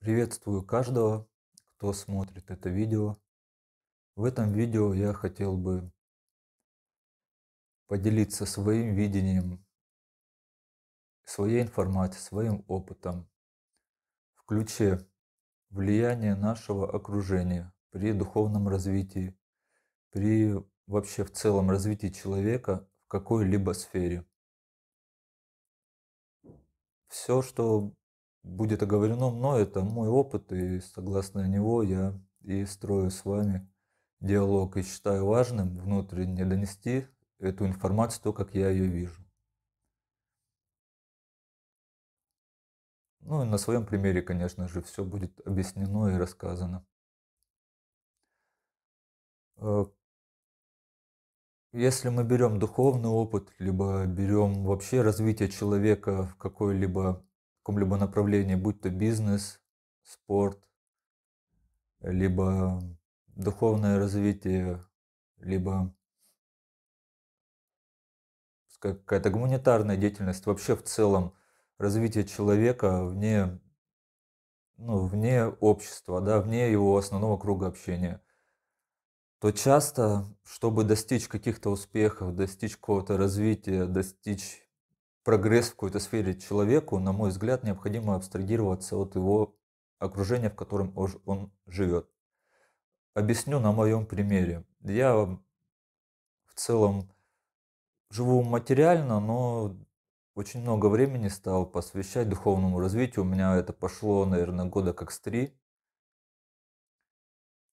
Приветствую каждого, кто смотрит это видео. В этом видео я хотел бы поделиться своим видением, своей информацией, своим опытом в ключе влияния нашего окружения при духовном развитии, при вообще в целом развитии человека в какой-либо сфере. Все, что будет оговорено мной, это мой опыт, и согласно него я и строю с вами диалог, и считаю важным внутренне донести эту информацию, то, как я ее вижу. Ну и на своем примере, конечно же, все будет объяснено и рассказано. Э, если мы берем духовный опыт, либо берем вообще развитие человека в какой-либо каком-либо направлении, будь то бизнес, спорт, либо духовное развитие, либо какая-то гуманитарная деятельность, вообще в целом развитие человека вне, ну, вне общества, да, вне его основного круга общения, то часто, чтобы достичь каких-то успехов, достичь какого-то развития, достичь прогресс в какой-то сфере человеку, на мой взгляд, необходимо абстрагироваться от его окружения, в котором он живет. Объясню на моем примере. Я в целом живу материально, но очень много времени стал посвящать духовному развитию. У меня это пошло, наверное, года как с три.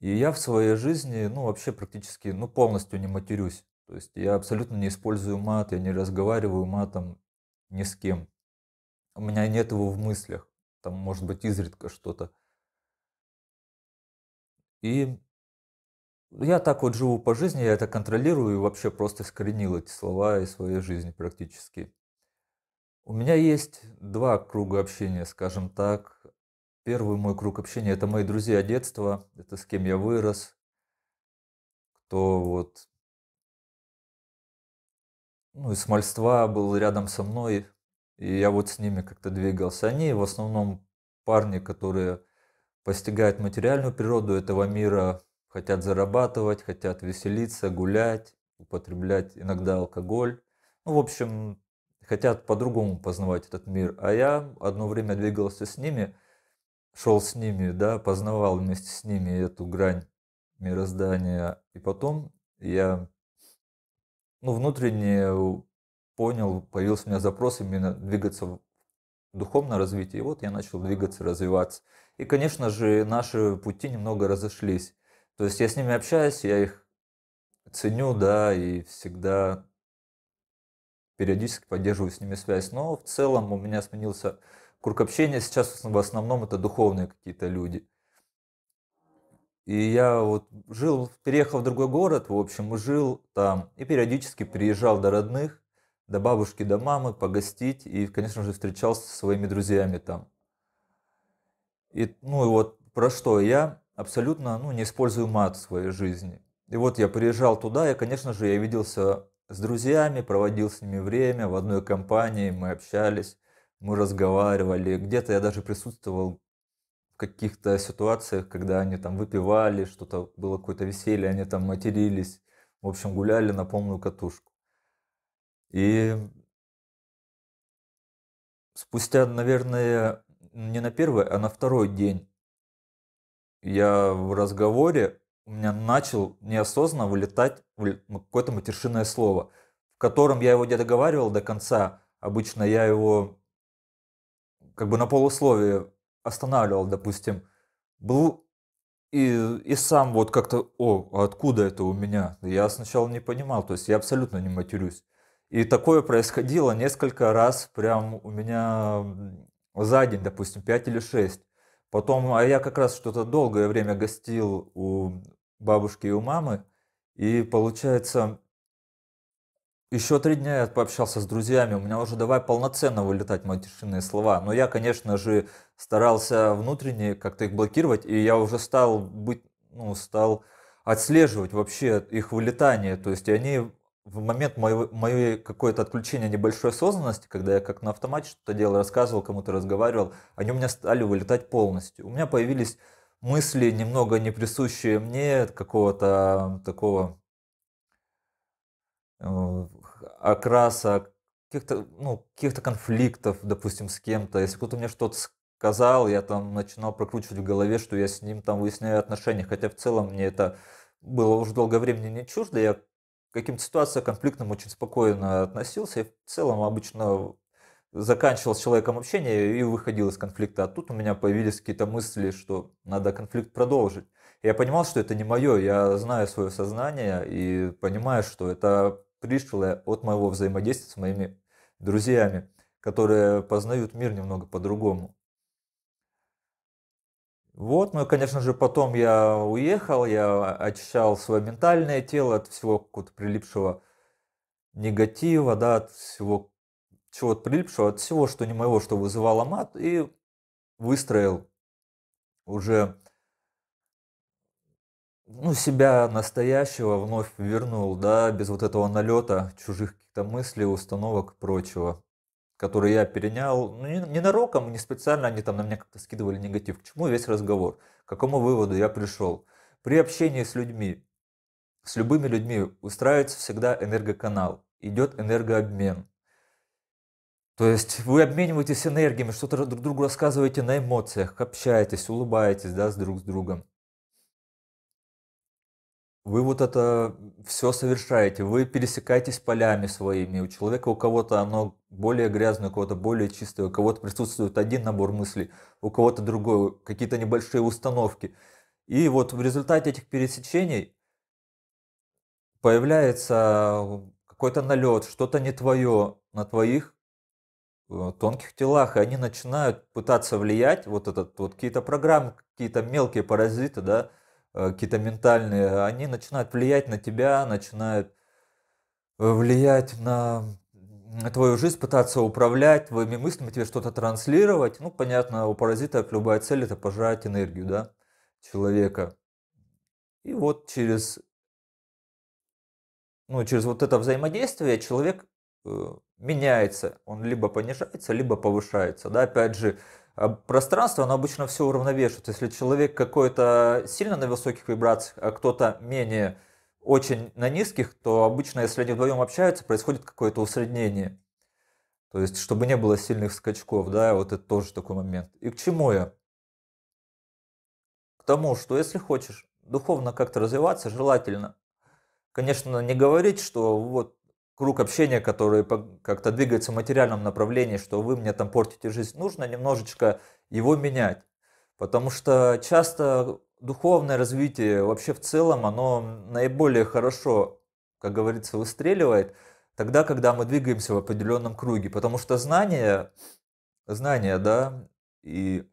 И я в своей жизни, ну, вообще практически, ну, полностью не матерюсь. То есть я абсолютно не использую мат, я не разговариваю матом ни с кем. У меня нет его в мыслях. Там, может быть, изредка что-то. И я так вот живу по жизни, я это контролирую и вообще просто искоренил эти слова из своей жизни практически. У меня есть два круга общения, скажем так. Первый мой круг общения – это мои друзья детства, это с кем я вырос, кто вот ну, из мальства был рядом со мной, и я вот с ними как-то двигался. Они в основном парни, которые постигают материальную природу этого мира, хотят зарабатывать, хотят веселиться, гулять, употреблять иногда алкоголь. Ну, в общем, хотят по-другому познавать этот мир. А я одно время двигался с ними, шел с ними, да, познавал вместе с ними эту грань мироздания. И потом я ну, внутренне понял, появился у меня запрос именно двигаться в духовное развитие. И вот я начал двигаться, развиваться. И, конечно же, наши пути немного разошлись. То есть я с ними общаюсь, я их ценю, да, и всегда периодически поддерживаю с ними связь. Но в целом у меня сменился круг общения. Сейчас в основном это духовные какие-то люди. И я вот жил, переехал в другой город, в общем, жил там и периодически приезжал до родных до бабушки, до мамы, погостить. И, конечно же, встречался со своими друзьями там. И, ну и вот про что я абсолютно ну, не использую мат в своей жизни. И вот я приезжал туда, и, конечно же, я виделся с друзьями, проводил с ними время в одной компании, мы общались, мы разговаривали. Где-то я даже присутствовал в каких-то ситуациях, когда они там выпивали, что-то было какое-то веселье, они там матерились. В общем, гуляли на полную катушку. И спустя, наверное, не на первый, а на второй день я в разговоре, у меня начал неосознанно вылетать какое-то матершинное слово, в котором я его не договаривал до конца. Обычно я его как бы на полусловие останавливал, допустим. Был и, и сам вот как-то, о, а откуда это у меня? Я сначала не понимал, то есть я абсолютно не матерюсь. И такое происходило несколько раз прям у меня за день, допустим, 5 или 6. Потом, а я как раз что-то долгое время гостил у бабушки и у мамы, и получается, еще три дня я пообщался с друзьями, у меня уже давай полноценно вылетать матершинные слова. Но я, конечно же, старался внутренне как-то их блокировать, и я уже стал быть, ну, стал отслеживать вообще их вылетание. То есть они в момент моего, моей какое-то отключение небольшой осознанности, когда я как на автомате что-то делал, рассказывал, кому-то разговаривал, они у меня стали вылетать полностью. У меня появились мысли, немного не присущие мне какого-то такого э, окраса, каких-то ну, каких конфликтов, допустим, с кем-то. Если кто-то мне что-то сказал, я там начинал прокручивать в голове, что я с ним там выясняю отношения, хотя в целом мне это было уже долгое время не чуждо, я каким-то ситуациям конфликтным очень спокойно относился. Я в целом обычно заканчивал с человеком общение и выходил из конфликта. А тут у меня появились какие-то мысли, что надо конфликт продолжить. Я понимал, что это не мое, я знаю свое сознание и понимаю, что это пришло от моего взаимодействия с моими друзьями, которые познают мир немного по-другому. Вот, ну и, конечно же, потом я уехал, я очищал свое ментальное тело от всего какого-то прилипшего негатива, да, от всего чего-то прилипшего, от всего, что не моего, что вызывало мат, и выстроил уже ну, себя настоящего вновь вернул, да, без вот этого налета чужих каких-то мыслей, установок и прочего который я перенял, ну, не ненароком, не специально, они там на меня как-то скидывали негатив. К чему весь разговор? К какому выводу я пришел? При общении с людьми, с любыми людьми устраивается всегда энергоканал, идет энергообмен. То есть вы обмениваетесь энергиями, что-то друг другу рассказываете на эмоциях, общаетесь, улыбаетесь да, с друг с другом вы вот это все совершаете, вы пересекаетесь полями своими. У человека, у кого-то оно более грязное, у кого-то более чистое, у кого-то присутствует один набор мыслей, у кого-то другой, какие-то небольшие установки. И вот в результате этих пересечений появляется какой-то налет, что-то не твое на твоих э, тонких телах, и они начинают пытаться влиять, вот этот вот какие-то программы, какие-то мелкие паразиты, да, Э, какие-то ментальные, они начинают влиять на тебя, начинают э, влиять на твою жизнь, пытаться управлять твоими мыслями, тебе что-то транслировать. Ну, понятно, у паразитов любая цель – это пожрать энергию да, человека. И вот через, ну, через вот это взаимодействие человек э, меняется. Он либо понижается, либо повышается. Да, опять же, а пространство, оно обычно все уравновешивает. Если человек какой-то сильно на высоких вибрациях, а кто-то менее очень на низких, то обычно, если они вдвоем общаются, происходит какое-то усреднение. То есть, чтобы не было сильных скачков, да, вот это тоже такой момент. И к чему я? К тому, что если хочешь духовно как-то развиваться, желательно, конечно, не говорить, что вот круг общения, который как-то двигается в материальном направлении, что вы мне там портите жизнь, нужно немножечко его менять. Потому что часто духовное развитие вообще в целом, оно наиболее хорошо, как говорится, выстреливает тогда, когда мы двигаемся в определенном круге. Потому что знания, знания, да, и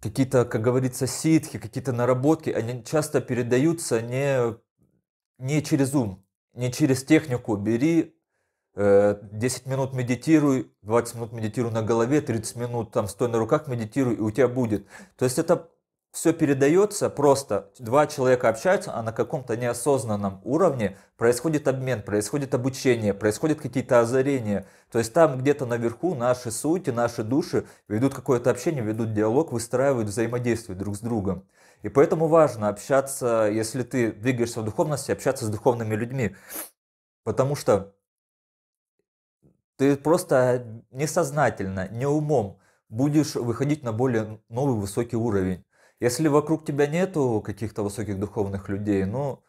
какие-то, как говорится, ситхи, какие-то наработки, они часто передаются не не через ум, не через технику. Бери 10 э, минут медитируй, 20 минут медитируй на голове, 30 минут там стой на руках медитируй, и у тебя будет. То есть это все передается просто. Два человека общаются, а на каком-то неосознанном уровне происходит обмен, происходит обучение, происходят какие-то озарения. То есть там где-то наверху наши сути, наши души ведут какое-то общение, ведут диалог, выстраивают взаимодействие друг с другом. И поэтому важно общаться, если ты двигаешься в духовности, общаться с духовными людьми. Потому что ты просто несознательно, не умом будешь выходить на более новый высокий уровень. Если вокруг тебя нету каких-то высоких духовных людей, ну,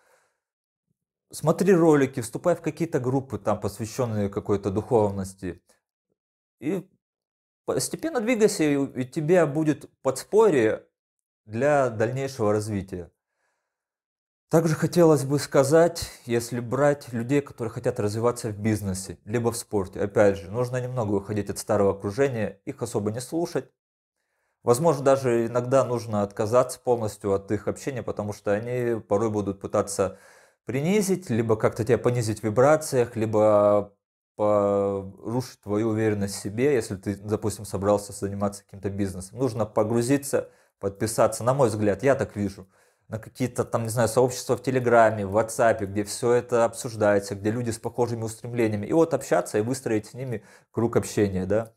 смотри ролики, вступай в какие-то группы, там, посвященные какой-то духовности. И постепенно двигайся, и тебе будет подспорье для дальнейшего развития. Также хотелось бы сказать, если брать людей, которые хотят развиваться в бизнесе, либо в спорте, опять же, нужно немного уходить от старого окружения, их особо не слушать, Возможно, даже иногда нужно отказаться полностью от их общения, потому что они порой будут пытаться принизить, либо как-то тебя понизить в вибрациях, либо порушить твою уверенность в себе, если ты, допустим, собрался заниматься каким-то бизнесом. Нужно погрузиться, подписаться, на мой взгляд, я так вижу, на какие-то там, не знаю, сообщества в Телеграме, в WhatsApp, где все это обсуждается, где люди с похожими устремлениями. И вот общаться и выстроить с ними круг общения, да.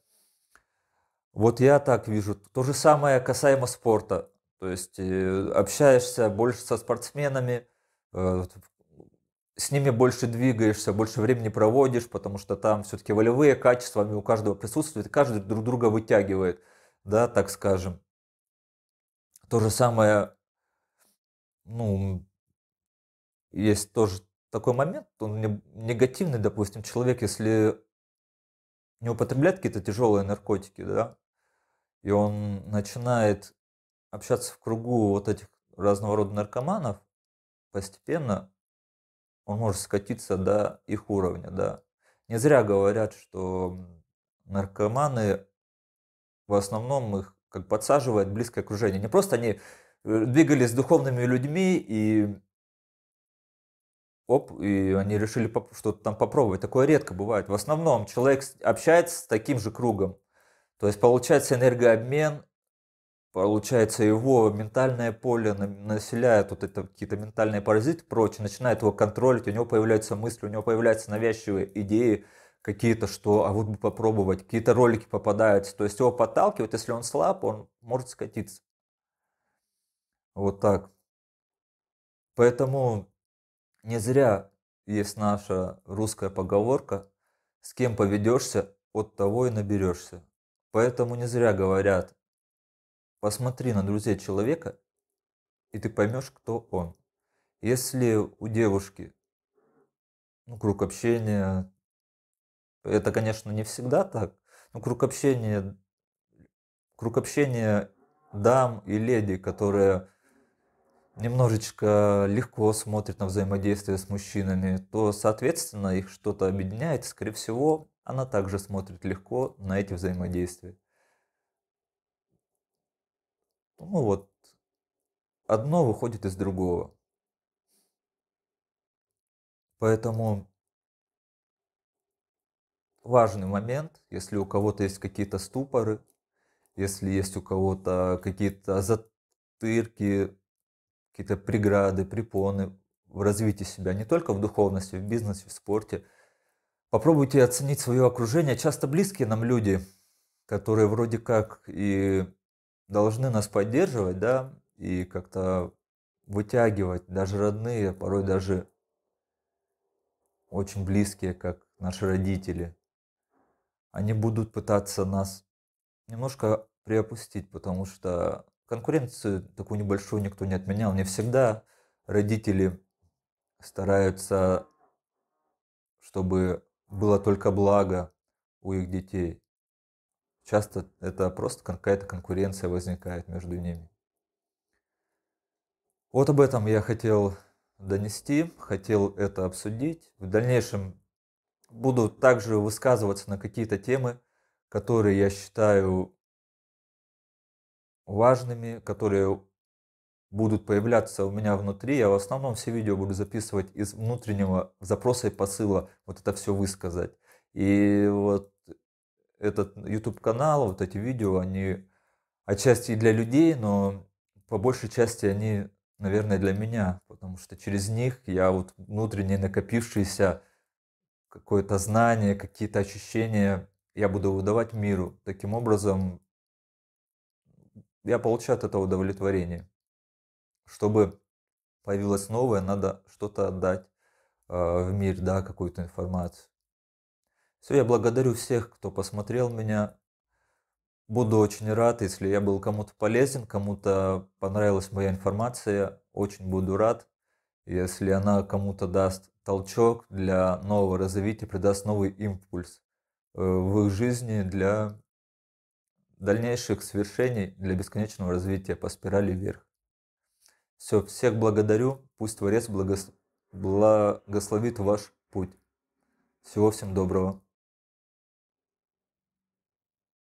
Вот я так вижу. То же самое касаемо спорта. То есть э, общаешься больше со спортсменами, э, с ними больше двигаешься, больше времени проводишь, потому что там все-таки волевые качества у каждого присутствуют, каждый друг друга вытягивает, да, так скажем. То же самое, ну, есть тоже такой момент, он негативный, допустим, человек, если не употребляет какие-то тяжелые наркотики, да, и он начинает общаться в кругу вот этих разного рода наркоманов, постепенно он может скатиться до их уровня, да. Не зря говорят, что наркоманы в основном их как подсаживает близкое окружение. Не просто они э, двигались с духовными людьми и оп, и они решили что-то там попробовать. Такое редко бывает. В основном человек общается с таким же кругом. То есть получается энергообмен, получается его ментальное поле населяет вот это какие-то ментальные паразиты прочее, начинает его контролить, у него появляются мысли, у него появляются навязчивые идеи, какие-то, что, а вот бы попробовать, какие-то ролики попадаются. То есть его подталкивают, если он слаб, он может скатиться. Вот так. Поэтому не зря есть наша русская поговорка, с кем поведешься, от того и наберешься. Поэтому не зря говорят, посмотри на друзей человека, и ты поймешь, кто он. Если у девушки ну, круг общения, это, конечно, не всегда так, но круг общения, круг общения дам и леди, которые немножечко легко смотрят на взаимодействие с мужчинами, то, соответственно, их что-то объединяет, скорее всего, она также смотрит легко на эти взаимодействия. Ну вот, одно выходит из другого. Поэтому важный момент, если у кого-то есть какие-то ступоры, если есть у кого-то какие-то затырки, какие-то преграды, препоны в развитии себя, не только в духовности, в бизнесе, в спорте – Попробуйте оценить свое окружение. Часто близкие нам люди, которые вроде как и должны нас поддерживать, да, и как-то вытягивать, даже родные, порой даже очень близкие, как наши родители, они будут пытаться нас немножко приопустить, потому что конкуренцию такую небольшую никто не отменял. Не всегда родители стараются, чтобы было только благо у их детей. Часто это просто какая-то конкуренция возникает между ними. Вот об этом я хотел донести, хотел это обсудить. В дальнейшем буду также высказываться на какие-то темы, которые я считаю важными, которые будут появляться у меня внутри. Я в основном все видео буду записывать из внутреннего запроса и посыла вот это все высказать. И вот этот YouTube канал, вот эти видео, они отчасти и для людей, но по большей части они, наверное, для меня, потому что через них я вот внутренне накопившиеся какое-то знание, какие-то ощущения я буду выдавать миру. Таким образом, я получаю от этого удовлетворение чтобы появилось новое, надо что-то отдать а, в мир, да, какую-то информацию. Все, я благодарю всех, кто посмотрел меня. Буду очень рад, если я был кому-то полезен, кому-то понравилась моя информация. Очень буду рад, если она кому-то даст толчок для нового развития, придаст новый импульс э, в их жизни для дальнейших свершений, для бесконечного развития по спирали вверх. Все, всех благодарю. Пусть Творец благос... благословит ваш путь. Всего всем доброго.